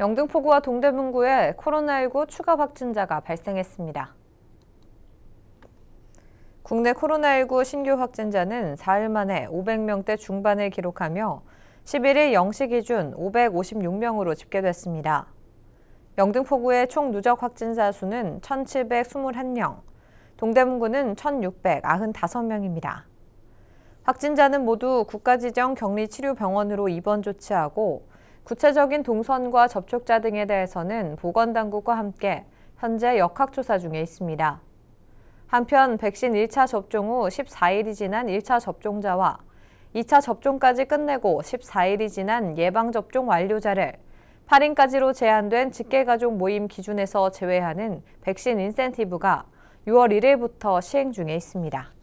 영등포구와 동대문구에 코로나19 추가 확진자가 발생했습니다. 국내 코로나19 신규 확진자는 4일 만에 500명대 중반을 기록하며 11일 0시 기준 556명으로 집계됐습니다. 영등포구의 총 누적 확진자 수는 1,721명, 동대문구는 1,695명입니다. 확진자는 모두 국가지정 격리치료병원으로 입원 조치하고 구체적인 동선과 접촉자 등에 대해서는 보건당국과 함께 현재 역학조사 중에 있습니다. 한편 백신 1차 접종 후 14일이 지난 1차 접종자와 2차 접종까지 끝내고 14일이 지난 예방접종 완료자를 8인까지로 제한된 직계가족 모임 기준에서 제외하는 백신 인센티브가 6월 1일부터 시행 중에 있습니다.